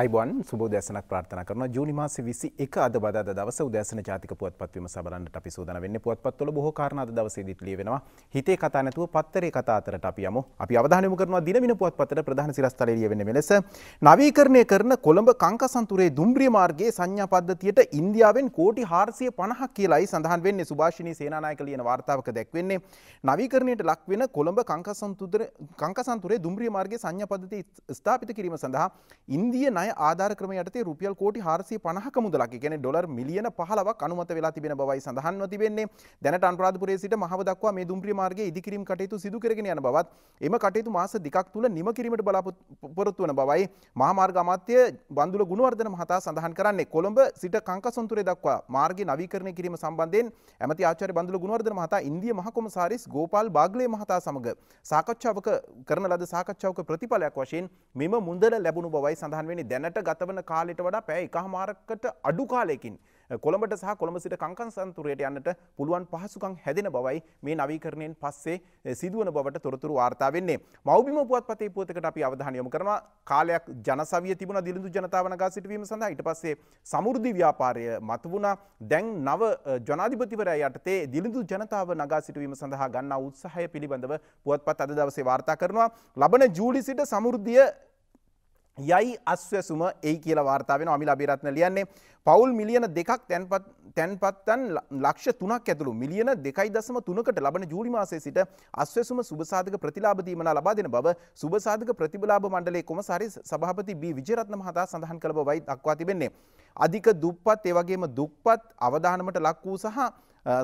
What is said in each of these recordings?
අයිබන් සුබෝ දැසනක් ප්‍රාර්ථන කරන ජූනි මාස විසි එක අද බද දවස උදැසන ජාතික පුවත්පත්වීම සබලන්නට අපි සූදන වෙන්න පුවත්පත්වල බොහෝ කාරණාද දවසේදීත් ලියවෙනවා හිතේ කතා නැතුව පත්තරේ කතා අතරට අපි යමු අපි අවධානයමු කරනවා දිනමින පුවත්පතට ප්‍රධාන සිරස්තල ලියවෙන මෙලෙස නවීකරණය කරන කොළඹ කංකසන්තුරේ දුම්රිය මාර්ගයේ සංඥා පද්ධතියට ඉන්දියාවෙන් කෝටි 450ක් කියලායි සඳහන් වෙන්නේ සුභාෂිනී සේනානායක ලියන වාර්තාවක දැක්වෙන්නේ නවීකරණයට ලක් වෙන කොළඹ කංකසන්තුරේ දුම්රිය මාර්ගයේ සංඥා පද්ධතිය ස්ථාපිත කිරීම සඳහා ඉන්දියා ණය ආධාර ක්‍රම යටතේ රුපියල් කෝටි 450ක මුදලක්, ඒ කියන්නේ ඩොලර් මිලියන 15ක් අනුමත වෙලා තිබෙන බවයි සඳහන්ව තිබෙන්නේ. දැනට අනුරාධපුරයේ සිට මහව දක්වා මේ දුම්රිය මාර්ගයේ ඉදිකිරීම් කටයුතු සිදු කරගෙන යන බවත්, එම කටයුතු මාස දෙකක් තුල නිම කිරීමට බලාපොරොත්තු වන බවයි මහමාර්ග අමාත්‍ය බන්දුල ගුණවර්ධන මහතා සඳහන් කරන්නේ. කොළඹ සිට කංකසොන්තුරේ දක්වා මාර්ගය නවීකරණය කිරීම සම්බන්ධයෙන් ඇමති ආචාර්ය බන්දුල ගුණවර්ධන මහතා ඉන්දිය මහ කොමසාරිස් ගෝපාල් බාග්ලේ මහතා සමග සාකච්ඡාවක කරන ලද සාකච්ඡාවක ප්‍රතිඵලයක් වශයෙන් මෙම මුදල ලැබුණු බවයි සඳහන් වෙන්නේ. දැනට ගතවන කාලෙට වඩා පැය එකහමාරකට අඩු කාලයකින් කොළඹට සහ කොළඹ සිට කංකන් සන්තුරයට යන්නට පුළුවන් පහසුකම් හැදෙන බවයි මේ නවීකරණයෙන් පස්සේ සිදුවන බවට තොරතුරු වාර්තා වෙන්නේ. මෞබිම පුවත්පතේ පුවතකට අපි අවධානය යොමු කරනවා. කාලයක් ජනසවිය තිබුණා දිලිඳු ජනතාව නගා සිටුවීම සඳහා ඊට පස්සේ සමෘද්ධි ව්‍යාපාරය මතුවුණා. දැන් නව ජනාධිපතිවරයා යටතේ දිලිඳු ජනතාව නගා සිටුවීම සඳහා ගන්නා උත්සාහය පිළිබඳව පුවත්පත් අද දවසේ වාර්තා කරනවා. ලබන ජූලි සිට සමෘද්ධිය යයි අස්වැසුම ඒ කියල වාර්තාාවෙන අමි ලබිරත්න ලියන්නේ පවුල් මිලියන දෙකක් තැන්පත්තන් ලක්ෂ තුනක් ඇතුළු මිලියන දෙකයි දසම තුනකට ලබන ජූලිමාසේ සිට අස්වැසුම සුභසාධක ප්‍රතිලාබදීමන ලබාදෙන බව සුභසාධක ප්‍රතිබලාබ මණ්ඩලේ කොමසාරි සභාපති බී විජරත්න මහතා සඳහන් කළ බවයි දක්වා තිබෙන්නේ. අධික දුප්පත් ඒවගේම දුක්පත් අවධානමට ලක් වූ සහ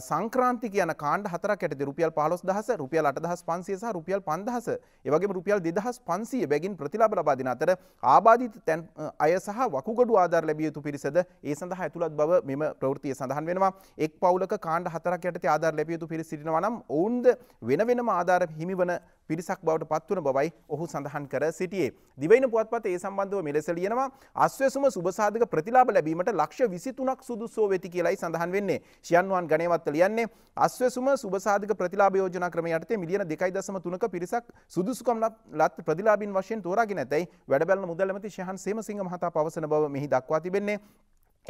සංක්‍රාන්ති කියන කාණ්ඩ හතරක් ඇති රුපියල් පහලොස් දහස රුපියල් අටදහස් පන්සිය සහ රුපියල් පන්දහස ඒවගේ රුපියල් දෙදහස් පන්සිය බැගින් ප්‍රතිලාබ ලබාදින අතර ආබාධිත තැන් අය සහ වකුගඩු ආධාර ලැබිය යුතු පිරිසද ඒ සඳහා ඇතුළත් බව මෙම ප්‍රවෘතිය සඳහන් වෙනවා එක් පවුලක කාණ්ඩ හතරක් යටතේ ආධාර ලැබිය යුතු පිරිස සිටිනවා නම් ඔවුන්ද වෙන වෙනම ආධාර හිමිවන පිරිසක් බවට පත්වන බවයි ඔහු සඳහන් කර සිටියේ. දිවයින පුවත්පත ඒ සම්බන්ධව මෙලෙස ලියනවා අස්වැසුම සුබසාධක ප්‍රතිලාබ ලැබීමට ලක්ෂ විසිතුනක් සුදුසෝ වෙති කියලයි සඳහන් වෙන්නේ. ශයන්වන් ගණයවත්ත ලියන්නේ අස්වැසුම සුබසාධක ප්‍රතිලාබ යෝජනා ක්‍රම යටතේ මිලියන දෙකයි දසම තුනක පිරිසක් සුදුසුකම් ලත් ප්‍රතිලාබින් වශයෙන් තෝරාගෙන ඇතැයි වැඩබැල මුදලමති ශහන් සේමසිංහ මහතා පවසන බව මෙහි දක්වා තිබෙන්නේ.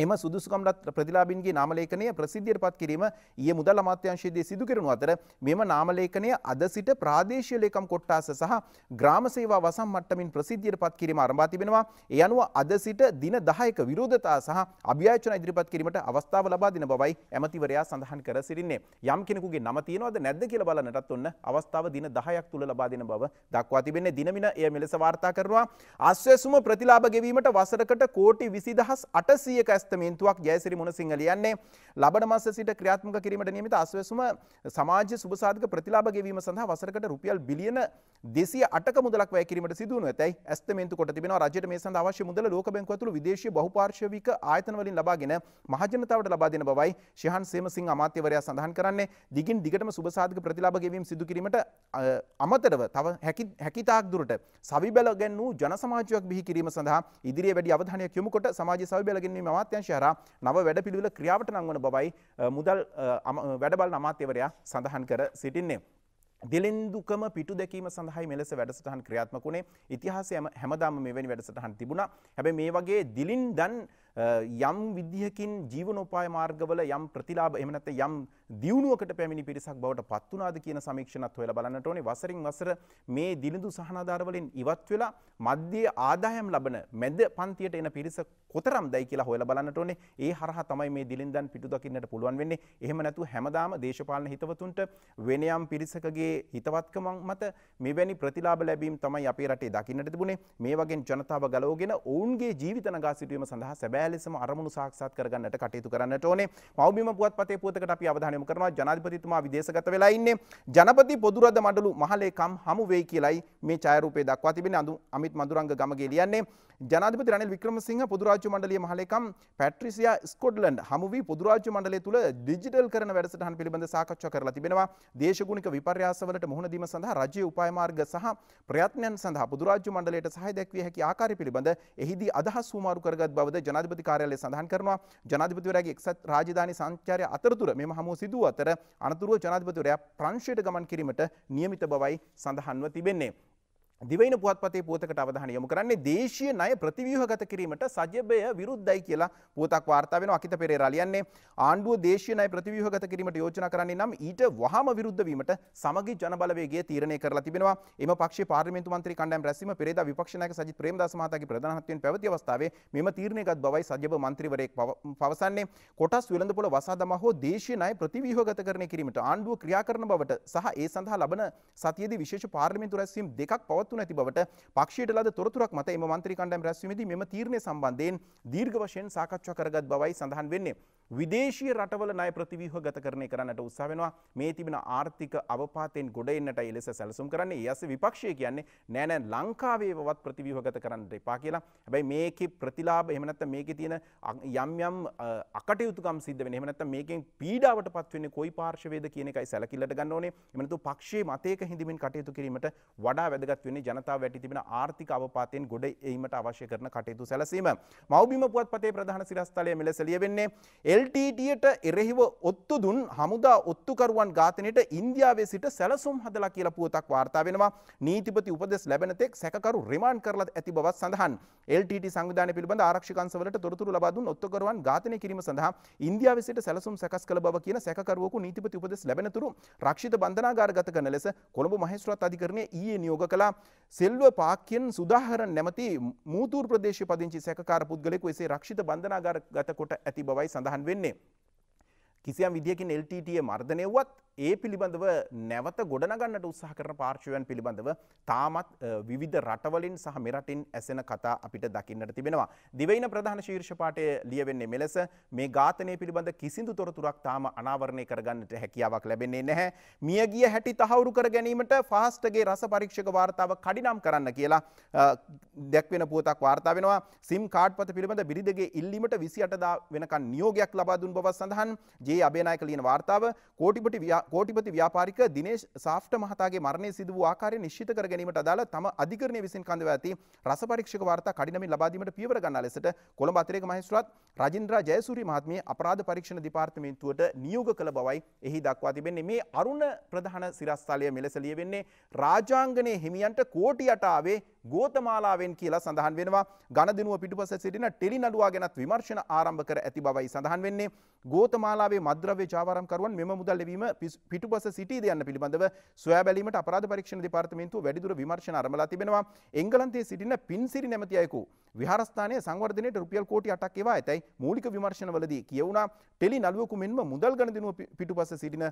එම සුදුසුකම්ලත් ප්‍රතිලාබින්ගේ නාමලේඛනය ප්‍රසිද්ධියට පත් කිරීම ඊයේ මුදල් අමාත්‍යාංශයේදී සිදු කෙරුණු අතර මෙම නාමලේඛනය අද සිට ප්‍රාදේශීය ලේකම් කොට්ටාස සහ ග්‍රාම සේවා වසම් මට්ටමින් ප්‍රසිද්ධියට පත් කිරීම ආරම්භා තිබෙනවා. ඒ අනුව අද සිට දින 10ක විරෝධතා සහ අභියාචන ඉදිරිපත් කිරීමට අවස්ථාව ලබා දෙන බවයි ඇමතිවරයා සඳහන් කර සිටින්නේ. යම් කෙනෙකුගේ නම තියෙනවද නැද්ද කියලා බලන්නටත් ඔන්න අවස්ථාව දින 10ක් තුල ලබා දෙන බව දක්වා තිබෙන්නේ. දිනමින එය මෙලෙස වාර්තා කරනවා. ආශ්‍රයසුම ප්‍රතිලාභ ගෙවීමට වසරකට කෝටි 20800ක ඇස්තමේන්තුවක් ජයසිරි මුණසිංහ ලියන්නේ ලබන මාස සිට ක්‍රියාත්මක කිරීමට නියමිත අස්වැසුම සමාජ සුබසාධක ප්‍රතිලාභ ගෙවීම සඳහා වසරකට රුපියල් බිලියන 208ක මුදලක් වැය කිරීමට සිදු වුණු ඇතැයි ඇස්තමේන්තු කොට තිබෙනවා රජයට මේ සඳහා අවශ්‍ය මුදල ලෝක බැංකුව ඇතුළු විදේශීය බහුපාර්ශ්වික ආයතන වලින් ලබාගෙන මහජනතාවට ලබා දෙන බවයි ශිහන් සේමසිංහ අමාත්‍යවරයා සඳහන් කරන්නේ දිගින් දිගටම සුබසාධක ප්‍රතිලාභ ගෙවීම සිදු කිරීමට අමතරව තව හැකිතාක් දුරට සවිබැල ගැන් වූ ජනසමාජයක් බිහි කිරීම සඳහා ඉදිරිය වැඩි අවධානයක් යොමුකොට සමාජ සවිබැලගැන්වීම මත් අමාත්‍යංශය හරහා නව වැඩපිළිවෙල ක්‍රියාවට නංවන බවයි මුදල් වැඩබලන අමාත්‍යවරයා සඳහන් කර සිටින්නේ. දිලින්දුකම පිටු දැකීම සඳහයි මෙලෙස වැඩසටහන් ක්‍රියාත්මකුණේ ඉතිහාසයම හැමදාම මෙවැනි වැඩසටහන් තිබුණා හැබැ මේ වගේ දිලින් දන් යම් විදිහකින් ජීවනෝපාය මාර්ගවල යම් ප්‍රතිලාබ එමනත යම් දියුණුවකට පැමිණි පිරිසක් බවට පත්වනාද කියන සමීක්ෂණත් හොයලා බලන්නට ඕනේ වසරින් වසර මේ දිලිඳු සහනාධාරවලින් ඉවත් වෙලා මධ්‍යයේ ආදායම් ලබන මැද පන්තියට එන පිරිස කොතරම් දැයි කියලා හොයලා බලන්නට ඕනේ ඒ හරහා තමයි මේ දිලින්දන් පිටු දකින්නට පුළුවන් වෙන්නේ එහෙම නැතුව හැමදාම දේශපාලන හිතවතුන්ට වෙනයම් පිරිසකගේ හිතවත්කම මත මෙවැනි ප්‍රතිලාභ ලැබීම් තමයි අපේ රටේ දකින්නට තිබුණේ මේ වගේ ජනතාව ගලවගෙන ඔවුන්ගේ ජීවිත නගා සිටුවීම සඳහා සැබෑ ලෙසම අරමුණු සාක්ෂාත් කරගන්නට කටයුතු කරන්නට ඕනේ මව්බිම පුවත්පතේ පුවතකට අපි අවධානය අවධානයම කරනවා ජනාධිපතිතුමා විදේශගත වෙලා ඉන්නේ ජනපති පොදුරද මඩලු මහලේකම් හමු වෙයි කියලයි මේ ඡායාරූපයේ දක්වා තිබෙන අඳු අමිත් මදුරංග ගමගේ ලියන්නේ ජනාධිපති රනිල් වික්‍රමසිංහ පොදුරාජ්‍ය මණ්ඩලයේ මහලේකම් පැට්‍රිසියා ස්කොට්ලන්ඩ් හමු වී පොදුරාජ්‍ය මණ්ඩලය තුල ඩිජිටල් කරන වැඩසටහන් පිළිබඳ සාකච්ඡා කරලා තිබෙනවා දේශගුණික විපර්යාසවලට මුහුණ දීම සඳහා රජයේ උපාය මාර්ග සහ ප්‍රයත්නයන් සඳහා පොදුරාජ්‍ය මණ්ඩලයට සහාය දැක්විය හැකි ආකාරය පිළිබඳ එහිදී අදහස් හුමාරු කරගත් බවද ජනාධිපති කාර්යාලය සඳහන් කරනවා ජනාධිපතිවරයාගේ එක්සත් රාජධානී සංචාරය අතරතුර මෙම හමුව සිදුව අතර අනතුරුව ජනාධිපතිවරයා ප්‍රංශයට ගමන් කිරීමට නියමිත බවයි සඳහන්ව තිබෙන්නේ. දිවයින පුවත්පතේ පුවතකට අවධානය යොමු කරන්නේ දේශීය ණය ප්‍රතිව්‍යුහගත කිරීමට සජබය විරුද්ධයි කියලා පුවතක් වාර්තා වෙනවා අකිත පෙරේරා ලියන්නේ ආණ්ඩුව දේශීය ණය ප්‍රතිව්‍යුහගත කිරීමට යෝජනා කරන්නේ නම් ඊට වහාම විරුද්ධ වීමට සමගි ජනබලවේගය තීරණය කරලා තිබෙනවා එම පක්ෂයේ පාර්ලිමේන්තු මන්ත්‍රී කණ්ඩායම් රැස්වීම පෙරේදා විපක්ෂ නායක සජිත් ප්‍රේමදාස මහතාගේ ප්‍රධානත්වයෙන් පැවති අවස්ථාවේ මෙම තීරණයගත් බවයි සජබ මන්ත්‍රීවරයෙක් පවසන්නේ කොටස් වෙළඳපොළ වසා දමා හෝ දේශීය ණය ප්‍රතිව්‍යුහගත කරණය කිරීමට ආණ්ඩුව ක්‍රියා කරන බවට සහ ඒ සඳහා ලබන සතියේදී විශේෂ පාර්ලිමේන්තු රැස්වීම් දෙකක් පවත් පත්ව නැති බවට පක්ෂයට ලද තොරතුරක් මත එම මන්ත්‍රී කණ්ඩම් රැස්වීමේදී මෙම තීරණය සම්බන්ධයෙන් දීර්ඝ වශයෙන් සාකච්ඡා කරගත් බවයි සඳහන් වෙන්නේ. විදේශීය රටවල ණය ප්‍රතිව්‍යුහ ගත කරණය කරන්නට උත්සාහ වෙනවා මේ තිබෙන ආර්ථික අවපාතයෙන් ගොඩ එන්නට එලෙස සැලසුම් කරන්නේ යස විපක්ෂය කියන්නේ නෑ නෑ ලංකාවේවත් ප්‍රතිව්‍යුහ ගත කරන්නට එපා කියලා. හැබැයි මේකේ ප්‍රතිලාභ එහෙම නැත්නම් මේකේ තියෙන යම් යම් අකටයුතුකම් සිද්ධ වෙන. එහෙම නැත්නම් මේකෙන් පීඩාවටපත් වෙන්නේ කොයි පාර්ශවයේද කියන එකයි සැලකිල්ලට ගන්න ඕනේ. එහෙම නැත්නම් පක්ෂයේ මතයක හිඳමින් කටයුතු කිරීමට වඩා වැදගත් වෙන්නේ ජනතාව වැටි තිබෙන ආර්ථික අවපාතයෙන් ගොඩ එීමට අවශ්‍ය කරන කටයුතු සැලසීම. මව්බිම පුවත්පතේ ප්‍රධාන සිරස්තලය මෙලෙස ලියවෙන්නේ එල්ටට එරෙහිව ඔත්තු දුන් හමුදා ඔත්තුකරුවන් ඝාතනයට ඉන්දියාවේ සිට සැලසුම් හදලා කියල පුවතක් වාර්තා වෙනවා නීතිපති උපදෙස් ලැබෙනතෙක් සැකරු රිමාන් කරලත් ඇති බවත් සඳහන් එල්ට සංධාන පිළිබඳ ආරක්ෂකන්සවලට තොරතුර ලබදුන් ඔත්තුකරුවන් ඝාතනය කිරීම සඳහා ඉන්දියාව සිට සැලසුම් සැකස් කළ බව කියන සැකරුවකු නීතිපති උපදෙස් ලැබෙනතුරු රක්ෂිත බන්ධනාගාර ගත කරන ලෙස කොළඹ මහේස්ත්‍රත් අධිකරණය ඊයේ නියෝග කළා සෙල්ව පාක්කයෙන් සුදාහරන් නැමති මූතුර ප්‍රදේශ පදිංචි සැකකාර පුද්ගලෙකු එසේ රක්ෂිත බන්ධනාගාර ගත කොට ඇති බවයි සඳහන් වේ වෙන්නේ. කිසියම් විදිහකින් LTTය මර්ධනයවත් ඒ පිළිබඳව නැවත ගොඩනගන්නට උත්සාහ කරන පාර්ශවයන් පිළිබඳව තාමත් විවිධ රටවලින් සහ මෙරටින් ඇසෙන කතා අපිට දකින්නට තිබෙනවා. දිවයින ප්‍රධාන ශීර්ෂපාටය ලියවෙන්නේ මෙලෙස මේ ඝාතනය පිළිබඳ කිසිදු තොරතුරක් තාම අනාවරණය කරගන්නට හැකියාවක් ලැබෙන්නේ නැහැ. මියගිය හැටි තහවුරු කර ගැනීමට ෆාස්ටගේ රස පරීක්ෂක වාර්තාව කඩිනම් කරන්න කියලා දැක්වෙන පුවතක් වාර්තා වෙනවා. සිම් කාඩ් පත පිළිබඳ බිරිඳගේ ඉල්ලීමට 28 වෙනකන් නියෝගයක් ලබා දුන් බව සඳහන්. ජේ අබේනායක ලියන වාර්තාව කෝටිපටි කෝටිපති ව්‍යාපාරික දිනේශ් සාෆ්ට මහතාගේ මරණය සිදු වූ ආකාරය නිශ්චිත කර ගැනීමට අදාළ තම අධිකරණය විසින් කඳව ඇති රස පරීක්ෂක වාර්තා කඩිනමින් ලබා දීමට පියවර ගන්නා ලෙසට කොළඹ අතිරේක මහේස්ත්‍රාත් රජින්ද්‍ර ජයසූරිය මහත්මිය අපරාධ පරීක්ෂණ දෙපාර්තමේන්තුවට නියෝග කළ බවයි එහි දක්වා තිබෙන්නේ මේ අරුණ ප්‍රධාන සිරස්තලය මෙලෙස ලියවෙන්නේ රාජාංගනයේ හිමියන්ට කෝටි අටාවේ ගෝතමාලාවෙන් කියලා සඳහන් වෙනවා ගණදිනුව පිටුපස සිටින ටෙලි නඩුවා ගැනත් විමර්ශන ආරම්භ කර ඇති බවයි සඳහන් වෙන්නේ ගෝතමාලාවේ මද්‍රව්‍ය ජාවාරම්කරුවන් මෙම මුදල් ලැබීම පිටුපස සිටීද යන්න පිළිබඳව සොයා බැලීමට අපරාධ පරීක්ෂණ දෙපාර්තමේන්තුව වැඩිදුර විමර්ශන ආරම්භලා තිබෙනවා එංගලන්තයේ සිටින පින්සිරි නැමැති අයෙකු විහාරස්ථානය සංවර්ධනයට රුපියල් කෝටි 8ක් ඒවා ඇතැයි මූලික විමර්ශනවලදී කියවුණා ටෙලි නළුවෙකු මෙන්ම මුදල් ගණදිනුව පිටුපස සිටින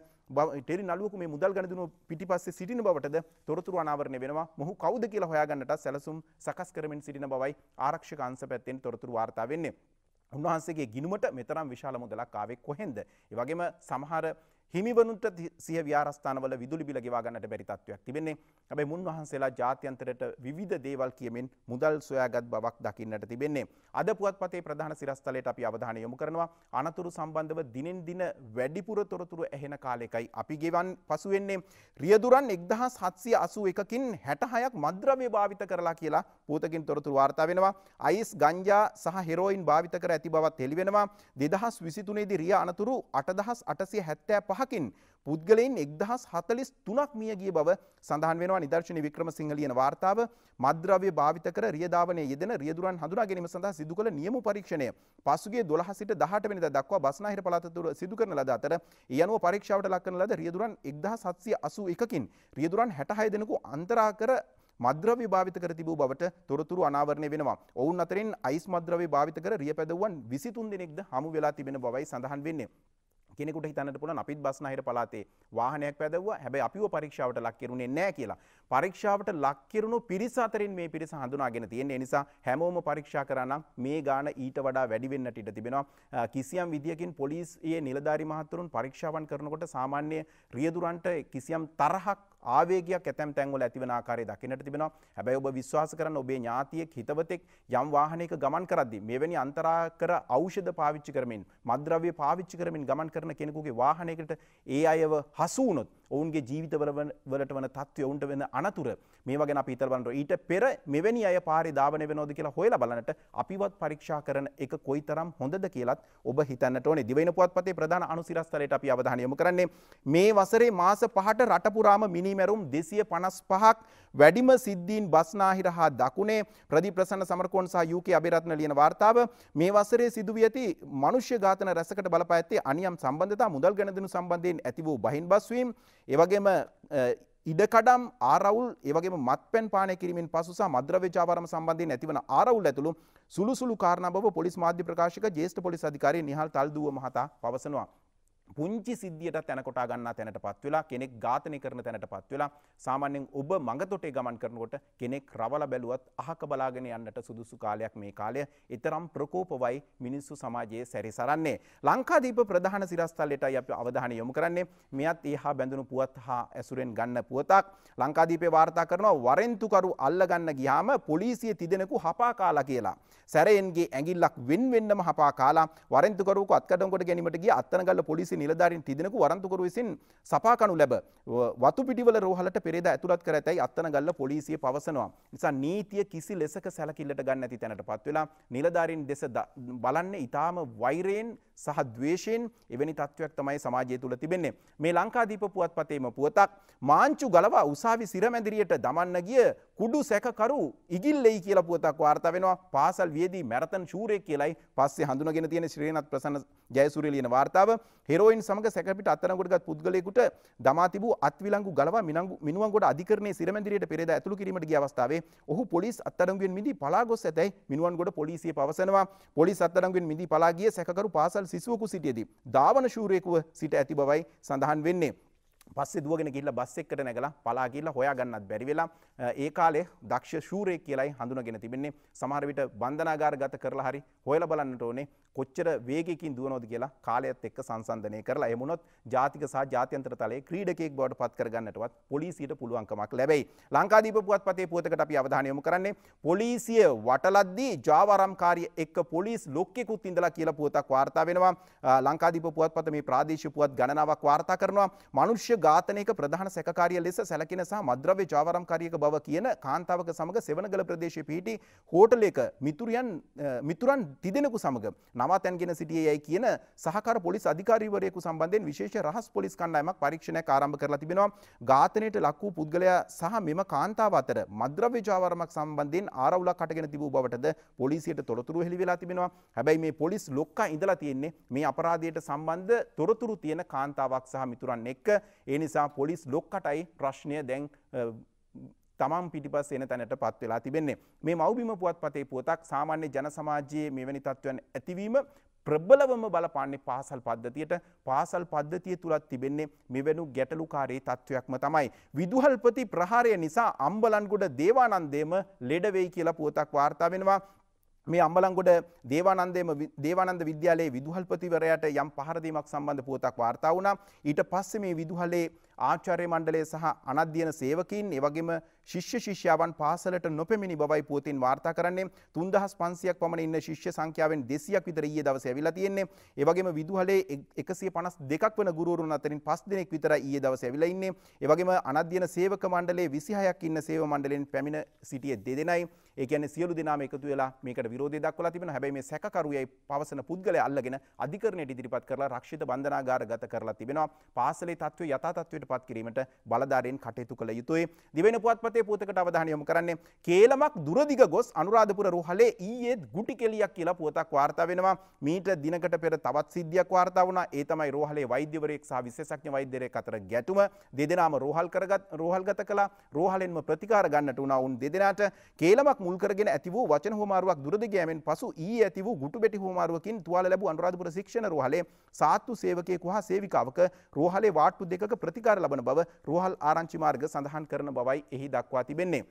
ටෙලි නළුවෙකු මේ මුදල් ගණදිනුව පිටිපස්සේ සිටින බවටද තොරතුරු අනාවරණය වෙනවා මොහු කවුද කියලා හොයාගන්නට සැලසුම් සකස් කරමින් සිටින බවයි ආරක්ෂක අංශ පැත්තෙන් තොරතුරු වාර්තා වෙන්නේ. උන්වහන්සේගේ ගිනුමට මෙතරම් විශාල මුදලක් ආවේ කොහෙන්ද? ඒ වගේම සමහර හිමිවනුන්ට සිය ව්‍යාරස්ථානවල විදුලි බිල ගෙවා ගන්නට බැරි තත්ත්වයක් තිබෙන්නේ. හැබැයි මුන්වහන්සේලා ජාත්‍යන්තරයට විවිධ දේවල් කියමින් මුදල් සොයාගත් බවක් දකින්නට තිබෙන්නේ. අද පුවත්පතේ ප්‍රධාන සිරස්තලයට අපි අවධානය යොමු කරනවා. අනතුරු සම්බන්ධව දිනෙන් දින වැඩිපුර තොරතුරු ඇහෙන කාලෙකයි අපි ගෙවන් පසු වෙන්නේ. රියදුරන් 1781කින් 66ක් මද්‍රව්‍ය භාවිත කරලා කියලා පුවතකින් තොරතුරු වාර්තා වෙනවා. අයිස් ගංජා සහ හෙරෝයින් භාවිත කර ඇති බවත් හෙළි වෙනවා. 2023 දී රිය අනතුරු 8875 පහකින් පුද්ගලයින් එක්දහස් හතලිස් තුනක් මියගිය බව සඳහන් වෙනවා නිදර්ශන වික්‍රම සිංහලියන වාර්තාව මද්‍රව්‍ය භාවිත කර රියධාවනය යෙදෙන රියදුරන් හඳුනා ගැනීම සඳහා සිදු කළ නියම පරීක්ෂණය පසුගේ 12 සිට 18 වෙනිදා දක්වා බස්නාහිර පළාත තුර සිදු කරන ලද අතර ඒ අනුව පරීක්ෂාවට ලක් කරන ලද රියදුරන් 1781කින් රියදුරන් 66 දෙනෙකු අන්තරා කර මද්‍රව්‍ය භාවිත කර තිබූ බවට තොරතුරු අනාවරණය වෙනවා. ඔවුන් අතරින් අයිස් මද්‍රව්‍ය භාවිත කර රිය පැදවුවන් 23 දෙනෙක්ද හමු වෙලා තිබෙන බවයි සඳහන් වෙන්නේ. කෙනෙකුට හිතන්නට පුළුවන් අපිත් බස්නාහිර පළාතේ වාහනයක් පැදවුවා හැබැයි අපිව පරීක්ෂාවට ලක් කරුණේ නැහැ කියලා. පරීක්ෂාවට ලක් කරුණු පිරිස අතරින් මේ පිරිස හඳුනාගෙන තියෙන නිසා හැමෝම පරීක්ෂා කරා නම් මේ ගාණ ඊට වඩා වැඩි වෙන්නට ඉඩ තිබෙනවා. කිසියම් විදියකින් පොලිසියේ නිලධාරි මහතුරුන් පරීක්ෂාවන් කරනකොට සාමාන්‍ය රියදුරන්ට කිසියම් තරහක් ආවේගයක් ඇතැම් තැන්වල ඇතිවන ආකාරය දකින්නට තිබෙනවා. හැබැයි ඔබ විශ්වාස කරන ඔබේ ඥාතියෙක් හිතවතෙක් යම් වාහනයක ගමන් කරද්දී මෙවැනි අන්තරාකර ඖෂධ පාවිච්චි කරමින් මද්ද්‍රව්‍ය පාවිච්චි කරමින් ගමන් කරන කෙනෙකුගේ වාහනයකට ඒ අයව හසු වුණොත් ඔවුන්ගේ ජීවිතවලට වන තත්ත්වය ඔවුන්ට වෙන අනතුර මේවා ගැන අපි හිතලා බලනවා ඊට පෙර මෙවැනි අය පාරේ ධාවනය වෙනවද කියලා හොයලා බලන්නට අපිවත් පරීක්ෂා කරන එක කොයිතරම් හොඳද කියලත් ඔබ හිතන්නට ඕනේ දිවයින පුවත්පතේ ප්‍රධාන අනුසිරස්තලයට අපි අවධානය යොමු කරන්නේ මේ වසරේ මාස පහට රට පුරාම මිනිමැරුම් 255ක් වැඩිම සිද්ධීන් බස්නාහිර හා දකුණේ ප්‍රදීප් ප්‍රසන්න සමරකෝන් සහ UK අබේරත්න ලියන වාර්තාව මේ වසරේ සිදු වී ඇති මනුෂ්‍ය ඝාතන රැසකට බලපෑ ඇත්තේ අනියම් සම්බන්ධතා මුදල් ගණදෙනු සම්බන්ධයෙන් ඇති වූ බහින් බස්වීම් ඒවගේම ඉඩකඩම් ආරවුල් ඒවගේ මත්පැන් පානය කිරීමෙන් පසුසා මද්‍රවචාවරම සම්බන්ධය ඇතිවන ආරවුල් ඇතුළු සුළුසුළු කාරණාව පොලිස් මාධ්‍ය ප්‍රකාශක ජේෂ්ඨ පොලිස් අධිකාරී නිහල් තල්දුව මහතා පවසනවා. පුංචි සිද්ධියට තැන කොටා ගන්නා තැනට පත් වෙලා කෙනෙක් ඝාතනය කරන තැනට පත් වෙලා සාමාන්‍යයෙන් ඔබ මඟතොටේ ගමන් කරනකොට කෙනෙක් රවල බැලුවත් අහක බලාගෙන යන්නට සුදුසු කාලයක් මේ කාලය. ඊතරම් ප්‍රකෝපවයි මිනිස්සු සමාජයේ සැරිසරන්නේ. ලංකාදීප ප්‍රධාන සිරස්තලයටයි අපි අවධානය යොමු කරන්නේ. මෙයත් ඒහා බැඳුණු පුවත් හා ඇසුරෙන් ගන්න පුවතක්. ලංකාදීපේ වාර්තා කරනවා වරෙන්තුකරු අල්ලගන්න ගියාම පොලිසිය තිදෙනෙකු හපා කාලා කියලා. සැරයෙන්ගේ ඇඟිල්ලක් වෙන් වෙන්නම හපා කාලා වරෙන්තුකරුවෙකු අත්කඩම් කොට ගැනීමට ගිය අත්තනගල්ල පොලිසිය නිලධාරින් තිදෙනකු වරන්තුකරු විසින් සපාකනු ලැබ වතුපිටිවල රෝහලට පෙරේද ඇතුළත් කර ඇතැයි අත්තනගල්ල පොලිසිය පවසනවා. නිසා නීතිය කිසි ලෙසක සැලකිල්ලට ගන්න ඇති තැනට පත්වෙලා නිලධාරින් දෙස බලන්න ඉතාම වෛරයෙන් සහ දවේශයෙන් එවැනි තත්ත්වයක් තමයි සමාජය තුළ තිබෙන්නේ. මේ ලංකාදීප පුවත් පතේම පුවතක් මාංචු ගලවා උසාවි සිරමැදිරියට දමන්න ගිය කුඩු සැකරු ඉගිල්ලෙයි කියලා පුවතක් වාර්තා වෙනවා පාසල් වියදී මැරතන් ශූරයෙක් කියලයි පස්සේ හඳුනගෙන තියෙන ශ්‍රීනත් ප්‍රසන්න ජයසූරිය ලියන වාර්තාව හෙරෝයින් සමග සැකපිට අත්අඩංගුවට ගත් පුද්ගලයෙකුට දමා තිබූ අත්විලංගු ගලවා මිනුවන්ගොඩ අධිකරණයේ සිරමැදිරියට පෙරේදා ඇතුළු කිරීමට ගිය අවස්ථාවේ ඔහු පොලිස් අත්අඩංගුවෙන් මිදී පලා ගොස් ඇතැයි මිනුවන්ගොඩ පොලිසිය පවසනවා පොලිස් අත්අඩංගුවෙන් මිදී පලා ගිය සැකකරු පාසල් සිසුවෙකු සිටියේදී දාවන ශූරයෙකුව සිට ඇති බවයි සඳහන් වෙන්නේ පස්සේ දුවගෙන ගිහිල්ලා බස් එකකට නැගලා පලා ගිහිල්ලා හොයාගන්නත් බැරි වෙලා ඒ කාලේ දක්ෂ ශූරයෙක් කියලායි හඳුනගෙන තිබෙන්නේ සමහර විට බන්ධනාගාරගත කරලා හරි හොයලා බලන්නට ඕනේ කොච්චර වේගකින් දුවනොද කියලා කාලයත් එක්ක සංසන්ධනය කරලා එමුණොත් ජාතික සහ ජාත්‍යන්තර තලයේ ක්‍රීඩකයෙක් බවට පත් කරගන්නටවත් පොලිසියට පුළුවන්කමක් ලැබෙයි. ලංකාදීප පුවත්පතේ පුවතකට අපි අවධානය යොමු කරන්නේ පොලිසිය වටලද්දී ජාවාරම්කාරිය එක්ක පොලිස් ලොක්කෙකුත් ඉඳලා කියලා පුවතක් වාර්තා වෙනවා. ලංකාදීප පුවත්පත මේ ප්‍රාදේශීය පුවත් ගණනාවක් වාර්තා කරනවා. මනුෂ්‍ය ඝාතනයක ප්‍රධාන සැකකාරිය ලෙස සැලකෙන සහ මද්‍රව්‍ය ජාවාරම්කාරියක බව කියන කාන්තාවක සමග සෙවණගල ප්‍රදේශයේ පිහිටි හෝටලයක මිතුරියන් මිතුරන් තිදෙනෙකු සමග නවාතැන්ගෙන සිටියේ යයි කියන සහකර පොලිස් අධිකාරීවරයෙකු සම්බන්ධයෙන් විශේෂ රහස් පොලිස් කණ්ඩායමක් පරීක්ෂණයක් ආරම්භ කරලා තිබෙනවා. ඝාතනයට ලක් වූ පුද්ගලයා සහ මෙම කාන්තාව අතර මද්‍රව්‍ය ජාවාරමක් සම්බන්ධයෙන් ආරවුලක් අටගෙන තිබූ බවටද පොලිසියට තොරතුරු හෙළි වෙලා තිබෙනවා. හැබැයි මේ පොලිස් ලොක්කා ඉඳලා තියෙන්නේ මේ අපරාධයට සම්බන්ධ තොරතුරු තියෙන කාන්තාවක් සහ මිතුරන් එක්ක. ඒ නිසා පොලිස් ලොක්කටයි ප්‍රශ්නය දැන් තමන් පිටිපස් එන තැනට පත් වෙලා තිබෙන්නේ. මේ මවබිම පුවත්පතේ පුවතක් සාමාන්‍ය ජන සමාජයේ මෙවැනි තත්ත්වයන් ඇතිවීම ප්‍රබලවම බලපාන්නේ පාසල් පද්ධතියට පාසල් පද්ධතිය තුළත් තිබෙන්නේ මෙවැනු ගැටලුකාරී තත්ත්වයක්ම තමයි. විදුහල්පති ප්‍රහාරය නිසා අම්බලන්ගොඩ දේවානන්දේම ලෙඩවෙයි කියලා පුවතක් වාර්තා වෙනවා. මේ අම්බලංගොඩ දේවානන්දේම දේවානන්ද විද්‍යාලයේ විදුහල්පතිවරයාට යම් පහරදීමක් සම්බන්ධ පුවතක් වාර්තා වුණා. ඊට පස්සේ මේ විදුහලේ ආචාර්ය මණ්ඩලය සහ අනධ්‍යන සේවකීන් එවගේම ශිෂ්‍ය ශිෂ්‍යාවන් පාසලට නොපෙමිණි බවයි පුවතින් වාර්තා කරන්නේ තුන්දහස් පන්සියක් පමණ ඉන්න ශිෂ්‍ය සංඛ්‍යාවෙන් දෙසියක් විතර ඊයේ දවසේ ඇවිල්ලා තියෙන්නේ. ඒ වගේම විදුහලේ 152ක් වන ගුරුවරුන් අතරින් 5 දෙනෙක් විතර ඊයේ දවසේ ඇවිල්ලා ඉන්නේ. ඒ වගේම අනධ්‍යන සේවක මණ්ඩලයේ 26ක් ඉන්න සේවක මණ්ඩලෙන් පැමිණ සිටියේ දෙදෙනයි. ඒ කියන්නේ සියලු දෙනාම එකතු වෙලා මේකට විරෝධය දක්වලා තිබෙනවා. හැබැයි මේ සැකකරුවයි පවසන පුද්ගලයා අල්ලගෙන අධිකරණයට ඉදිරිපත් කරලා රක්ෂිත බන්ධනාගාර ගත කරලා තිබෙනවා. පාසලේ තත්ත්වය යථා තත්ත්වයට ඉදිරිපත් කිරීමට බලධාරයෙන් කටයුතු කළ යුතුයි. දිවෙන පුවත්පතේ පුවතකට අවධානය යොමු කරන්නේ කේලමක් දුරදිග ගොස් අනුරාධපුර රුහලේ ඊයේත් ගුටි කෙලියක් කියලා පුවතක් වාර්තා වෙනවා. මීට දිනකට පෙර තවත් සිද්ධියක් වාර්තා වුණා. ඒ තමයි රුහලේ වෛද්‍යවරයෙක් සහ විශේෂඥ වෛද්‍යවරයෙක් අතර ගැටුම. දෙදෙනාම රුහල් කරගත් රුහල්ගත කළා. රුහලෙන්ම ප්‍රතිකාර ගන්නට වුණා උන් දෙදෙනාට. කේලමක් මුල් කරගෙන ඇති වූ වචන හෝමාරුවක් දුරදිග යෑමෙන් පසු ඊයේ ඇති වූ ගුටුබෙටි හෝමාරුවකින් තුවාල ලැබූ අනුරාධපුර ශික්ෂණ රුහලේ සාත්තු සේවකයෙකු හා සේවිකාවක රුහලේ වාට්ටු දෙකක ප්‍රතිකාර ලබන බව රුහල් ආරංචි මාර්ග සඳහන් කරන බවයි එහි දක්වා තිබෙන්නේ.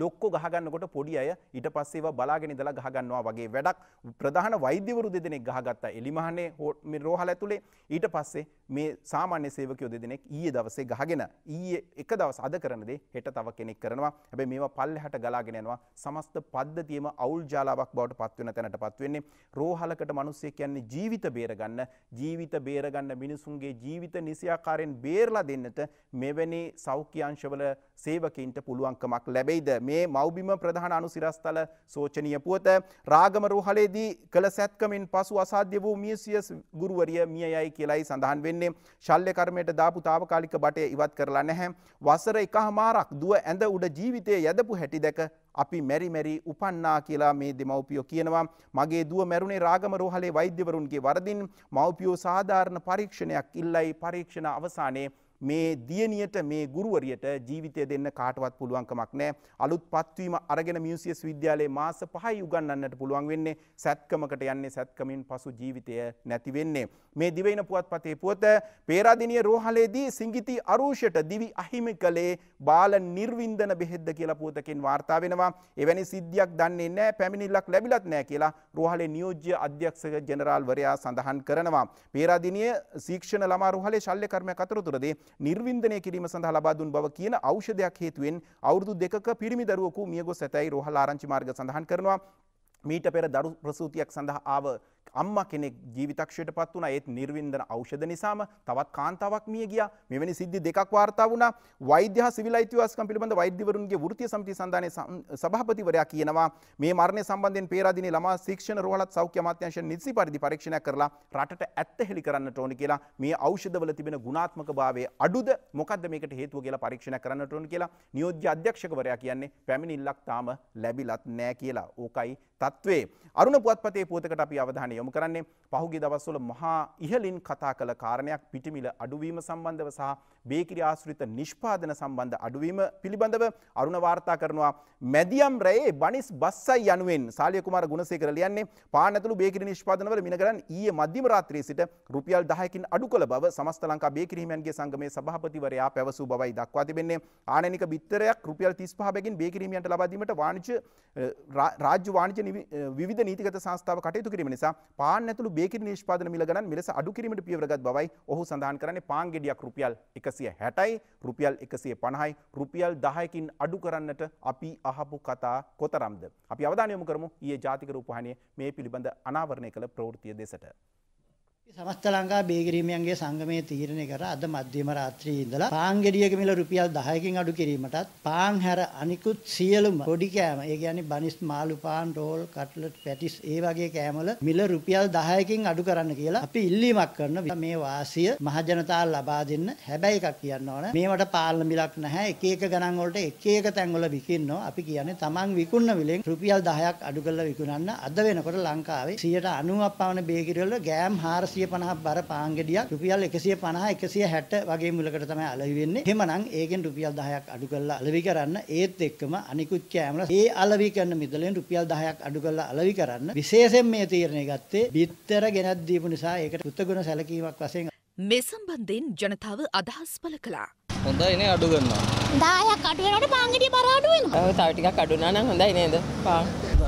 ලොක්කො ගහගන්නකොට පොඩි අය ඊට පස්සේ ඒවා බලාගෙන ඉඳලා ගහගන්නවා වගේ වැඩක් ප්‍රධාන වෛද්‍යවරු දෙදෙනෙක් ගහගත්තා එලිමහනේ මේ රෝහල ඇතුලේ ඊට පස්සේ මේ සාමාන්‍ය සේවකයෝ දෙදෙනෙක් ඊයේ දවසේ ගහගෙන ඊයේ එක දවස් අද කරන දේ හෙට තව කෙනෙක් කරනවා හැබැයි මේවා පල්ලෙහාට ගලාගෙන යනවා සමස්ත පද්ධතියම අවුල් ජාලාවක් බවට පත්වෙන තැනට පත්වෙන්නේ රෝහලකට මිනිස්සෙක් කියන්නේ ජීවිත බේරගන්න ජීවිත බේරගන්න මිනිසුන්ගේ ජීවිත නිසියාකාරයෙන් බේරලා දෙන්නට මෙවැනි සෞඛ්‍ය අංශවල සේවකයින්ට පුළුවන්කමක් ලැබෙයිද මේ මව්බිම ප්‍රධාන අනුසිරස්තල සෝචනීය පුවත රාගම රෝහලේදී කළ සැත්කමින් පසු අසාධ්‍ය වූ මියසියස් ගුරුවරිය මියයයි කියලයි සඳහන් වෙන්නේ ශල්්‍ය කර්මයට දාපු తాවකාලික බටය ඉවත් කරලා නැහැ වසර එකහමාරක් දුව ඇඳ උඩ ජීවිතයේ යදපු හැටි දැක අපි මෙරි මෙරි උපන්නා කියලා මේ දෙමව්පියෝ කියනවා මගේ දුව මැරුණේ රාගම රෝහලේ වෛද්‍යවරුන්ගේ වරදින් මව්පියෝ සාධාරණ පරීක්ෂණයක් ඉල්ලයි පරීක්ෂණ අවසානයේ මේ දියණියට මේ ගුරුවරියට ජීවිතය දෙන්න කාටවත් පුළුවන්කමක් නෑ අලුත් පත්වීම අරගෙන මියසියස් විද්‍යාලයේ මාස පහයි උගන්වන්නට පුළුවන් වෙන්නේ සැත්කමකට යන්නේ සැත්කමින් පසු ජීවිතය නැති වෙන්නේ මේ දිවයින පුවත්පතේ පුවත පේරාදෙණිය රෝහලේදී සිඟිති අරූෂයට දිවි අහිමි කළේ බාල නිර්වින්දන බෙහෙත්ද කියලා පුවතකින් වාර්තා වෙනවා කියනවා එවැනි සිද්ධියක් දන්නේ නැහැ පැමිණිල්ලක් ලැබිලත් නැහැ කියලා රෝහලේ නියෝජ්‍ය අධ්‍යක්ෂක ජෙනරාල්වරයා සඳහන් කරනවා. පේරාදෙණිය සීක්ෂණ ළමා රෝහලේ ශල්‍ය කර්මයක් අතරතුරදී නිර්වින්දනය කිරීම සඳහා ලබා දුන් බව කියන ඖෂධයක් හේතුවෙන් අවුරුදු දෙකක පිරිමි දරුවෙකු මියගොස් ඇතැයි රෝහල ආරංචි මාර්ග සඳහන් කරනවා. මීට පෙර දරු ප්‍රසූතියක් සඳහා ආව අම්ම කෙනෙක් ජීවිතක්ෂයට පත් වන ඒත් නිර්වින්දන ෞෂධ නිසාම තවත් කාන්තාවක් මිය ගිය මෙවැනි සිද්ධි දෙකක් වාර්තා වුණ වෛද්‍ය සිවිලයිතිවාස්කම් පිළිබඳ වෛද්‍යවරුන්ගේ වෘතිය සමති සඳානය සභහපතිවරයා කියනවා මේ මරණය සම්බන්ධෙන් පේරාදින ළමා ශික්ෂණ රෝහලත් සෞඛ්‍ය අමාත්‍යංශ නිසි පරිදි පරීක්ෂණය කරලා රටට ඇත්ත හෙළි කරන්නට ඕන කියලා මේ ඖෂධවල තිබෙන ගුණාත්මක භාවය අඩුද මොකද්ද මේකට හේතුව කියලා පරීක්ෂණය කරන්නට ඕන කියලා නියෝජ්‍ය අධ්‍යක්ෂකවරයා කියන්නේ පැමිණිල්ලක් තාම ලැබිලත් නෑ කියලා. ඕකයි තත්ත්වේ. අරුණ පුවත්පතේ පුවතකට අපි අවධානය යොමු කරන්නේ පහුගිය දවස්වල මහා ඉහලින් කතා කළ කාරණයක් පිටිමිල අඩුවීම සම්බන්ධව සහ බේකිරි ආශ්‍රිත නිෂ්පාදන සම්බන්ධ අඩුවීම පිළිබඳව අරුණ වාර්තා කරනවා මැදියම් රැයේ බනිස් බස්සයි යනුවෙන් සාලිය කුමාර ගුණසේකර ලියන්නේ පාන් ඇතුළු බේකිරි නිෂ්පාදනවල මිනගරන් ඊයේ මධ්‍යම රාත්‍රියේ සිට රුපියල් 10කින් අඩු කළ බව සමස්ත ලංකා බේකිරි හිමියන්ගේ සංගමේ සභාපතිවරයා පැවසූ බවයි දක්වා තිබෙන්නේ ආනයනික බිත්තරයක් රුපියල් 35 බැගින් බේකිරි හිමියන්ට ලබා දීමට වාණිජ්‍ය රාජ්‍ය වාණිජ්‍ය විධ නීතිගත සංස්ථාව කටයුතු කිරීම නිසා පාන් ඇතුළු බේකිරි නිෂ්පාදන මිල ගණන් මෙලෙස අඩු කිරීමට පියවරගත් බවයි ඔහු සඳහන් කරන්නේ පාන් ගෙඩියක් රුපියල් 160යි රුපියල් 150යි රුපියල් 10කින් අඩු කරන්නට අපි අහපු කතා කොතරම්ද අපි අවධානය යොමු කරමු ඊයේ ජාතික රූපවාහිනියේ මේ පිළිබඳ අනාවරණය කළ ප්‍රවෘත්තිය දෙසට සමස්ත ලංකා බේගිරීමයන්ගේ සංගමයේ තීරණය කර අද මධ්‍යම රාත්‍රියේ ඉඳලා පාන් ගෙඩියක මිල රුපියල් 10කින් අඩු කිරීමටත් පාන් හැර අනිකුත් සියලුම පොඩි කෑම ඒ කියන්නේ බනිස් මාළු පාන් රෝල් කට්ලට් පැටිස් ඒ වගේ කෑමවල මිල රුපියල් 10කින් අඩු කරන්න කියලා අපි ඉල්ලීමක් කරන මේ වාසිය මහජනතාව ලබා දෙන්න හැබැයි එකක් කියන්න ඕන මේවට පාලන මිලක් නැහැ එක එක ගණන් වලට එක එක තැන් වල විකින්නෝ අපි කියන්නේ Taman විකුණන මිලෙන් රුපියල් 10ක් අඩු කරලා විකුණන්න අද වෙනකොට ලංකාවේ 90ක් පමණ බේගිරිවල ගෑම් 400 150ක් බර පාන් ගෙඩියක් රුපියල් 150 160 වගේ මුලකට තමයි අලෙවි වෙන්නේ. එහෙමනම් ඒකෙන් රුපියල් 10ක් අඩු කරලා අලෙවි කරන්න ඒත් එක්කම අනිකුත් කෑමලා ඒ අලෙවි කරන මිදලෙන් රුපියල් 10ක් අඩු කරලා අලෙවි කරන්න. විශේෂයෙන් මේ තීරණය ගත්තේ බිත්තර ගෙනත් දීපු නිසා ඒකට පුතගුණ සැලකීමක් වශයෙන් මේ සම්බන්ධයෙන් ජනතාව අදහස් පළ කළා. හොඳයි නේ අඩු කරනවා. 10ක් අඩු වෙනකොට පාන් ගෙඩිය බර අඩු වෙනවා. ඔව් තව ටිකක් අඩු වුණා නම් හොඳයි නේද? පාන්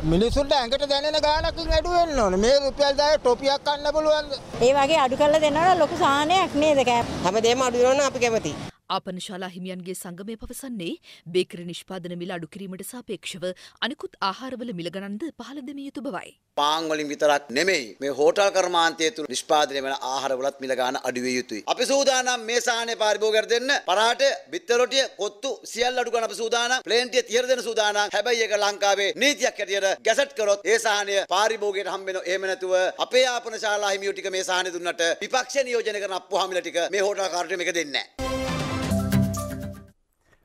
මිනිසුන්ට ඇඟට දැනෙන ගානක් අඩු වෙන්න ඕන. මේ රුපියල් 10 ටොපියක් ගන්න පුළුවන්ද? ඒ වගේ අඩු කරලා දෙනවා ලොකු සාහනයක් නේද කෑම. හැමදේම අඩු වෙනවා අපි කැමතියි. ආපනශාලා හිමියන්ගේ සංගමය පවසන්නේ බේකරි නිෂ්පාදන මිල අඩු කිරීමට සාපේක්ෂව අනිකුත් ආහාරවල මිල ගණන්ද පහළ දෙමිය යුතු බවයි. පාන් වලින් විතරක් නෙමෙයි මේ හෝටල් කර්මාන්තය තුළ නිෂ්පාදනය වන ආහාරවලත් මිල ගන්න අඩු විය යුතුයි. අපි සූදානම් මේ සාහනේ පාරිභෝගිකයට දෙන්න පරාට බිත්තර රොටිය කොත්තු සියල්ල අඩු ගන්න අපි සූදානම්. ප්ලේන් ටිය 30 දෙන සූදානම්. හැබැයි ඒක ලංකාවේ නීතියක් හැටියට ගැසට් කරොත් ඒ සාහනය පාරිභෝගිකයට හම්බ වෙනව. එහෙම නැතුව අපේ ආපන ශාලා හිමියෝ ටික මේ සාහනේ දුන්නට විපක්ෂ නියෝජනය කරන අප්පුහාමිලා ටික මේ හෝටල් කාර්යයට මේක දෙන්නේ නැහැ.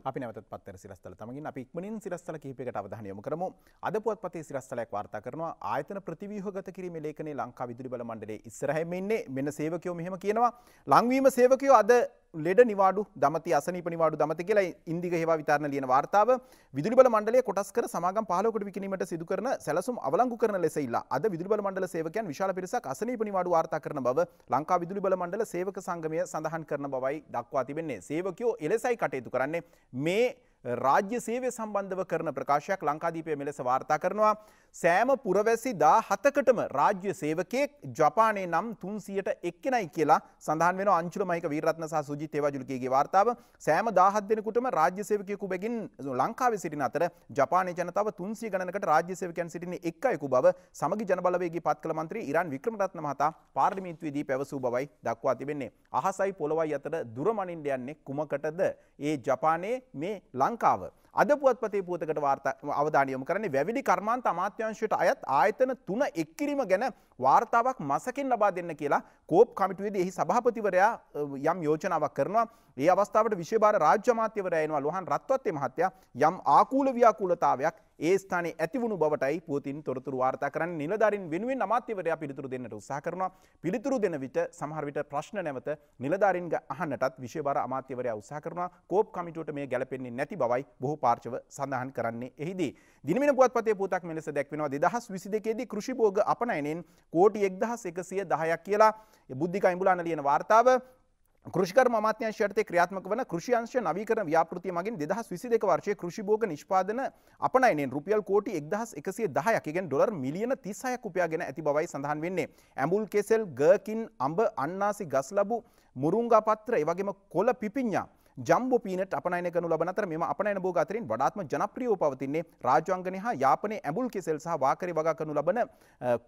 අපි නැවතත් පත්තර සිරස්තල තමගින් අපි ඉක්මනින් සිරස්තල කිහිපයකට අවධානය යොමු කරමු. අද පුවත්පතේ සිරස්තලයක් වාර්තා කරනවා ආයතන ප්‍රතිව්‍යුහගත කිරීමේ ලේඛනයේ ලංකා විදුලි බල මණ්ඩලයේ ඉස්සරහින් ඉන්නේ මෙන්න සේවකයෝ මෙහෙම කියනවා. ලංවීම සේවකයෝ අද ලෙඩ නිවාඩු දමති අසනි පනිවාඩු දමති කියලා ඉන්දික හෙවා විතරණ ලියන වාර්තාව විදුලිබල මණ්ඩලය කොටස්කර සමාගම් පහලකට විකිනීමට සිදු කරන සැලසුම් අවලංගු කරන ලෙස ඉල්ලා අද විදුලිබල මණ්ඩල සේවකයන් විශාල පිරිසක් අසනි පනිවාඩු වාර්තා කරන බව ලංකා විදුලිබල මණ්ඩල සේවක සංගමය සඳහන් කරන බවයි දක්වා තිබෙන්නේ සේවකයෝ එලෙසයි කටයුතු කරන්නේ මේ රාජ්‍ය සේවය සම්බන්ධව කරන ප්‍රකාශයක් ලංකාදීපය මෙලෙස වාර්තා කරනවා. සෑම පුරවැසි දා හතකටම රාජ්‍ය සේවකයෙක් ජපානය නම් තුන්සියට එක්කෙනයි කියලා සඳහන් වෙන අංචුලමයික වීරත්න සහ සුජිත් ඒවාජුලකගේ වාර්තාව සෑම දාහත් දෙනකුටම රාජ්‍ය සේවකයෙකු බැගින් ලංකාවේ සිටින අතර ජපානය ජනතාව තුන්සිය ගණනකට රාජ්‍ය සේවකයන් සිටින එක්කයෙකු බව සමගි ජනබලවේගේ පත් කළ මන්ත්‍රී ඉරන් වික්‍රමරත්න මහතා පාර්ලිමේන්තුවේදී පැවසූ බවයි දක්වා තිබෙන්නේ. අහසයි පොළොවයි අතර දුරමනින්ඩ යන්නේ කුමකටද ඒ ජපානයේ මේ ලං ලංකාව. අද පුවත්පතේ පුවතකට අවධානයොම කරන්නේ වැවිලි කර්මාන්ත අමාත්‍යංශයට අයත් ආයතන තුන එක්කිරීම ගැන වාර්තාවක් මසකින් ලබා දෙන්න කියලා කෝප් කමිටුවේදී එහි සභාපතිවරයා යම් යෝජනාවක් කරනවා ඒ අවස්ථාවට විශේභාර රාජ්‍ය මාත්‍යවරයනවා ලොහන් රත්වත්තේ මහත්තයා යම් ආකූල ව්‍යාකූලතාවයක් ඒ ස්ථානයේ ඇතිවුණු බවටයි පුවතින් තොරතුරු වාර්තා කරන්න නිලධාරින් වෙනුවෙන් අමාත්‍යවරයා පිළිතුරු දෙන්නට උත්සාහ කරනවා පිළිතුරු දෙන විට සමහර විට ප්‍රශ්න නැවත නිලධාරින්ග අහන්නටත් විශේෂ අමාත්‍යවරයා උත්සාහ කරනවා කෝප් කමිටුවට මේ ගැලපෙන්නේ නැති බවයි බොහෝ පාර්ශව සඳහන් කරන්නේ එහිදී දිනමින පුවත්පතේ පුවතක් මෙලෙස දැක්වෙනවා 2022 දී කෘෂි භෝග අපනයනෙන් කෝටි 1110ක් කියලා බුද්ධික අඹුලාන ලියන වාර්තාව කෘෂිකර මත්‍යංශ යටතේ ක්‍රියාත්මක වන කෘෂි අංශ නවීකරණ ව්‍යාපෘතිය මගින් 2022 වර්ෂයේ කෘෂි භෝග නිෂ්පාදන අපනයනෙන් රුපියල් කෝටි 1110ක් ගෙන් ඩොලර් මිලියන 36ක් උපයාගෙන ඇති බවයි සඳහන් වෙන්නේ. ඇඹුල් කෙසෙල්, ගර්කින්, අඹ, අන්නාසි ගස් ලැබු, මුරුංගා පත්‍ර, ඒ වගේම කොළ පිපිඤ්ඤා ජම්බෝ පීනට් අපනයන කරනු ලබන අතර මෙම අපනයන භෝග අතරින් වඩාත්ම ජනප්‍රියව පවතින්නේ රාජ්‍යාංගනය හා යාපනයේ ඇඹුල් කෙසෙල් සහ වාකරේ වගා කරනු ලබන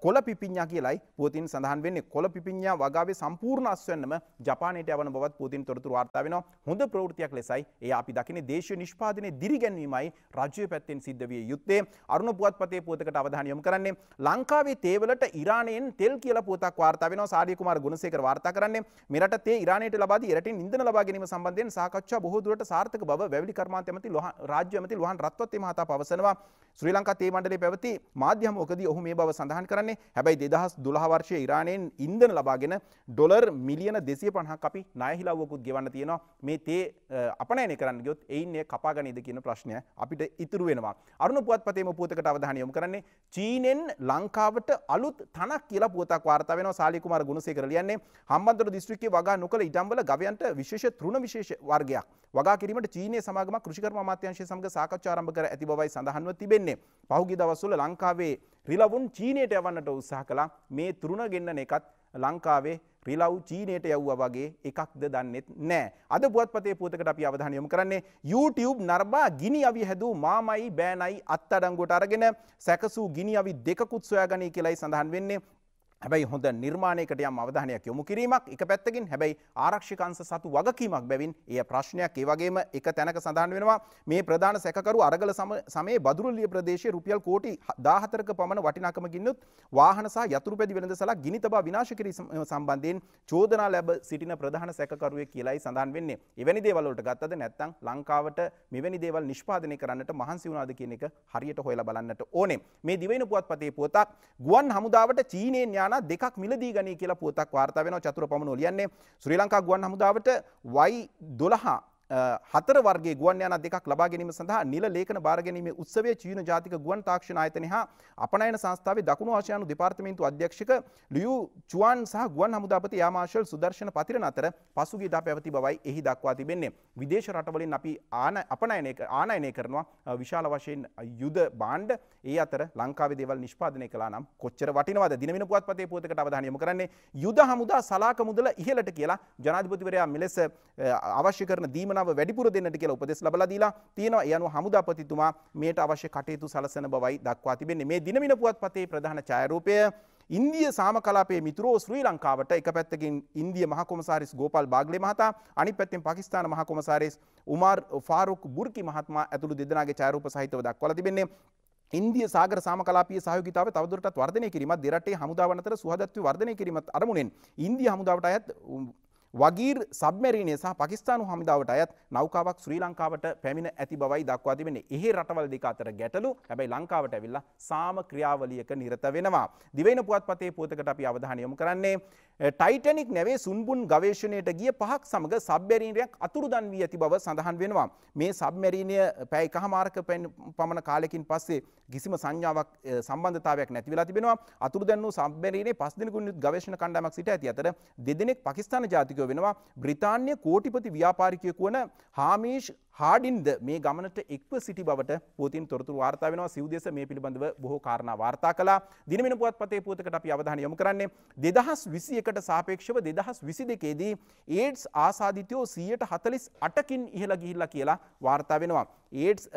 කොළ පිපිඤ්ඤා කියලයි පොතින් සඳහන් වෙන්නේ. කොළ පිපිඤ්ඤා වගාවේ සම්පූර්ණ අස්වැන්නම ජපානයට යවන බවත් පොතින් තොරතුරු වාර්තා වෙනවා. හොඳ ප්‍රවෘත්තියක් ලෙසයි එය අපි දකින්නේ දේශීය නිෂ්පාදනයේ දිරිගැන්වීමයි රාජ්‍ය පැත්තෙන් සිද්ධ විය යුත්තේ. අරුණ පුවත්පතේ පොතකට අවධානය යොමු කරන්නේ ලංකාවේ තේවලට ඉරානයෙන් තෙල් කියලා පොතක් වාර්තා වෙනවා. සාරිය කුමාර ගුණසේකර වාර්තා කරන්නේ මෙරට තේ ඉරානයට ලබා දී රටින් ඉන්ධන ලබා ගැනීම සම්බන්ධයෙන් සාකච්ඡා සාකච්ඡා බොහෝ දුරට සාර්ථක බව වැවිලි කර්මාන්ත ඇමති රාජ්‍ය ඇමති ලොහන් රත්වත්ති මහතා පවසනවා ශ්‍රී ලංකා තේ මණ්ඩලයේ පැවති මාධ්‍ය හමුවකදී ඔහු මේ බව සඳහන් කරන්නේ හැබැයි 2012 වර්ෂයේ ඉරානයෙන් ඉන්ධන ලබාගෙන ඩොලර් මිලියන 250ක් අපි ණය හිලව්වකුත් ගෙවන්න තියෙනවා මේ තේ අපනයනය කරන්න ගියොත් එයින් එය කපා ගනීද කියන ප්‍රශ්නය අපිට ඉතුරු වෙනවා අරුණ පුවත්පතේම පුවතකට අවධානය යොමු කරන්නේ චීනෙන් ලංකාවට අලුත් තනක් කියලා පුවතක් වාර්තා වෙනවා සාලි කුමාර ගුණසේකර ලියන්නේ හම්බන්තොට දිස්ත්‍රික්කයේ වගා නොකළ ඉඩම්වල ගවයන්ට විශේෂ තෘණ විශේෂ වර්ග වගාවගයක් වගා කිරීමට චීනය සමාගම කෘෂිකර්ම අමාත්‍යංශය සමග සාකච්ඡා ආරම්භ කර ඇති බවයි සඳහන්ව තිබෙන්නේ. පහුගිය දවස්වල ලංකාවේ රිලවුන් චීනයට යවන්නට උත්සාහ කළා. මේ තුරුණ ගෙන්නන එකත් ලංකාවේ රිලව් චීනයට යව්වා වගේ එකක්ද දන්නෙත් නෑ. අද පුවත්පතේ පුවතකට අපි අවධානය යොමු කරන්නේ YouTube නර්බා ගිනි අවි හැදූ මාමයි බෑනයි අත්අඩංගුවට අරගෙන සැකසූ ගිනි අවි දෙකකුත් සොයාගනී කියලායි සඳහන් වෙන්නේ. හැබැයි හොඳ නිර්මාණයකට යම් අවධානයක් යොමු කිරීමක් එක පැත්තකින් හැබැයි ආරක්ෂිකංශ සතු වගකීමක් බැවින් එය ප්‍රශ්නයක් ඒ වගේම එක තැනක සඳහන් වෙනවා මේ ප්‍රධාන සැකකරු අරගල සමයේ බදුරුල්ලිය ප්‍රදේශයේ රුපියල් කෝටි 14ක පමණ වටිනාකමකින් යුත් වාහන සහ යතුරු පැදි වෙළඳසලා ගිනි තබා විනාශ කිරීම සම්බන්ධයෙන් චෝදනා ලැබ සිටින ප්‍රධාන සැකකරුවෙක් කියලායි සඳහන් වෙන්නේ. එවැනි දේවල් වලට ගත්තද නැත්නම් ලංකාවට මෙවැනි දේවල් නිෂ්පාදනය කරන්නට මහන්සි වුණාද කියන එක හරියට හොයලා බලන්නට ඕනේ. මේ දිවයින පුවත්පතේ පුවතක් ගුවන් හමුදාවට චීනෙන් යන ගානක් දෙකක් මිලදී ගනී කියලා පුවතක් වාර්තා වෙනවා චතුර පමණෝ ලියන්නේ ශ්‍රී ලංකා ගුවන් හමුදාවට වයි 12 හතර වර්ගේ ගුවන් යානා දෙකක් ලබා ගැනීම සඳහා නිල ලේඛන බාර ගැනීමේ උත්සවය චීන ජාතික ගුවන් තාක්ෂණ ආයතනය හා අපනයන සංස්ථාවේ දකුණු ආසියානු දෙපාර්තමේන්තු අධ්‍යක්ෂක ලියු චුවන් සහ ගුවන් හමුදාපති යා මාර්ෂල් සුදර්ශන පතිරණ අතර පසුගිය දා පැවති බවයි එහි දක්වා තිබෙන්නේ. විදේශ රටවලින් අපි අපනයනය ආනයනය කරනවා විශාල වශයෙන් යුද බාණ්ඩ ඒ අතර ලංකාවේ දේවල් නිෂ්පාදනය කළා නම් කොච්චර වටිනවද දිනවෙන පුවත්පතේ පුවතකට අවධානය යොමු කරන්නේ යුද හමුදා සලාක මුදල ඉහළට කියලා ජනාධිපතිවරයා මෙලෙස අවශ්‍ය කරන දීමන යෝජනාව වැඩිපුර දෙන්නට කියලා උපදෙස් ලබලා දීලා තියෙනවා. ඒ අනුව හමුදාපතිතුමා මේට අවශ්‍ය කටයුතු සලසන බවයි දක්වා තිබෙන්නේ. මේ දිනමින පුවත්පතේ ප්‍රධාන ඡායාරූපය ඉන්දිය සාම කලාපේ මිතුරෝ ශ්‍රී ලංකාවට එක පැත්තකින් ඉන්දිය මහකොමසාරිස් ගෝපල් බාගලේ මහතා අනි පැත්තෙන් පකිස්ාන මහකොමසාරිස් උමාර් ෆාරුක් බුර්කි මහත්මා ඇතුළු දෙදෙනගේ චාරූප සහිතව දක්වල තිබෙන්නේ ඉන්දිය සාගර සාමකලාපිය සහයෝගිතාව තවදුරටත් වර්ධනය කිරීමත් දෙරටේ හමුදාවනතර සුහදත්ව වර්ධනය කිරීමත් අරමුණෙන් ඉන්දිය හමුදාවට අයත් වගීර් සබමැරීණය සහ පකිස්ානු හමිදාවට අයත් නෞකාවක් ශ්‍රී ලංකාවට පැමිණ ඇති බවයි දක්වා තිබෙන ඒ රටවල් දෙක අතර ගැටලු හැබැයි ලංකාවට ඇවිල්ලා සාම ක්‍රියාවලියක නිරත වෙනවා. දිවෙන පුවත් පතේ පෝතකට අපි අවධානයොමු කරන්නේ ටයිටනික් නැවේ සුන්බුන් ගවේශණයට ගිය පහක් සමඟ සබ්බැරීනයක් අතුරුදන් වී ඇති බව සඳහන් වෙනවා. මේ සබ්මැරීණය පැයි කහමාරක පැන් පමණ කාලෙකින් පස්සේ කිසිම සංඥාවක් සම්බන්ධතාවයක් නැතිවෙලා තිබෙනවා අතුරදැන්න සබැරීනේ පස් දෙනකුුත් ගවේශණ කණ්ඩමක් සිට ඇති අතර දෙදෙනෙක් පකිස්ාන ජාතිකය වෙනවා බ්‍රතාන්‍ය කෝටිපති ව්‍යාපාරිකයක වන හාමීෂ් හාඩින්ද මේ ගමනට එක්ව සිටි බවට පූතින් තොරතුර වාර්තා වෙනවා සිව්දේශ මේ පිළිබඳව බොහෝ කාරණා වාර්තා කළා දිනමින පුවත්පතේ පුවතකට අපි අවධානය යොමු කරන්නේ 2021ට සාපේක්ෂව 2022 දී ඒඩ්ස් ආසාදිතයෝ 148කින් ඉහළ ගිහිල්ලා කියලා වාර්තා වෙනවා ඒඩ්ස්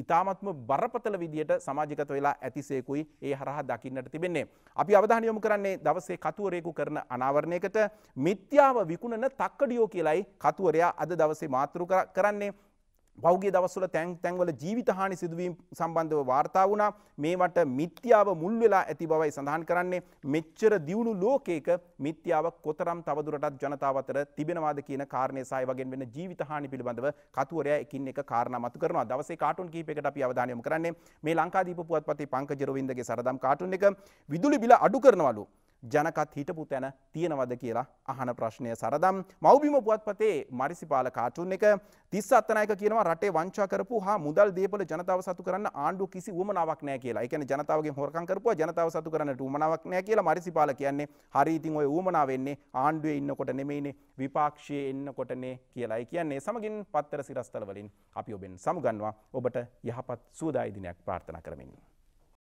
ඉතාමත්ම බරපතල විදියට සමාජිකත වෙලා ඇතිසේකුයි ඒ හරහා දකින්නට තිබෙන්නේ. අපි අවධානයොමු කරන්නේ දවසේ කතුවරයෙකු කරන අනාවරණයකට මිත්‍යාව විකුණන තක්කඩියෝ කියලයි කතුවරයා අද දවසේ මාතෘ කරන්නේ පෞගේ දවස්වල තැන් තැන්වල ජීවිතහානි සිදුවීම් සම්බන්ධව වාර්තා වුණා මේවට මිත්‍යාව මුල් වෙලා ඇති බවයි සඳහන් කරන්නේ මෙච්චර දියුණු ලෝකයක මිත්‍යාව කොතරම් තවදුරටත් ජනතාව අතර තිබෙනවාද කියන කාරණේ සහ වගෙන් වෙන ජීවිතහානි පිළිබඳව කතුවරයා එකින් එක කාරණා මතු කරනවා දවසේ කාටුන් කිහිපයකට අපි අවධානය යොමු කරන්නේ මේ ලංකාදීප පුවත්පතේ පංකජ රවින්දගේ සරදම් කාටුන් එක විදුලි බිල අඩු කරනවලු ජනකත් හිටපු තැන තියෙනවද කියලා අහන ප්‍රශ්නය සරදම් මවබිම පුවත්පතේ මරිසිපාල කාටුන් එක තිස් අත්තනයක කියනවා රටේ වංචා කරපු හා මුදල් දේපල ජනතාව සතු කරන්න ආණ්ඩු කිසි වමනාවක් නෑ කියලා එකන ජනතාවගේ හොරකන් කරපු ජනතාව සතු කරන්න ටූමනාවක් නෑ කියලා මරිසිපාල කියන්නේ හරිඉතින් ඔය වූමනාවවෙන්නේ ආණ්ඩුවේ ඉන්නකොට නෙමෙයිනේ විපාක්ෂය එන්නකොටනේ කියලායි කියන්නේ සමගින් පත්තර සිරස්තල වලින් අපි ඔබෙන් සමුගන්නවා ඔබට යහපත් සූදායිදිනයක් ප්‍රාර්ථනා කරමින්.